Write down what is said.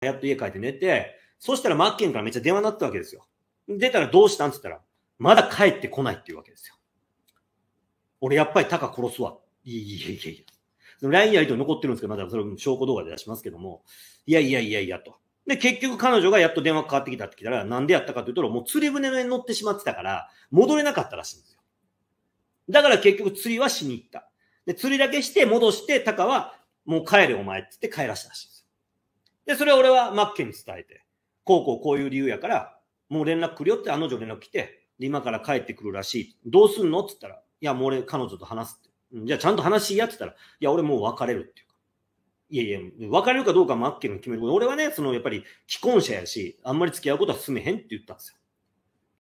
やっと家帰って寝て、そしたらマッケンからめっちゃ電話になったわけですよ。出たらどうしたんって言ったら、まだ帰ってこないっていうわけですよ。俺やっぱりタカ殺すわ。いやいやいやいや。その LINE やりと残ってるんですけど、まだそれ証拠動画で出しますけども、いやいやいやいやと。で、結局彼女がやっと電話かかってきたって来たら、なんでやったかというと、もう釣り船に乗ってしまってたから、戻れなかったらしいんですよ。だから結局釣りはしに行った。で、釣りだけして戻して、タカはもう帰れお前って言って帰らしたらしいで、それを俺はマッケンに伝えて、こうこうこういう理由やから、もう連絡来るよってあの女連絡来て、で、今から帰ってくるらしい。どうすんのって言ったら、いや、もう俺彼女と話すって。じゃあちゃんと話しやってたら、いや、俺もう別れるっていうか。いやいや、別れるかどうかマッケンが決める。俺はね、そのやっぱり既婚者やし、あんまり付き合うことは進めへんって言ったんですよ。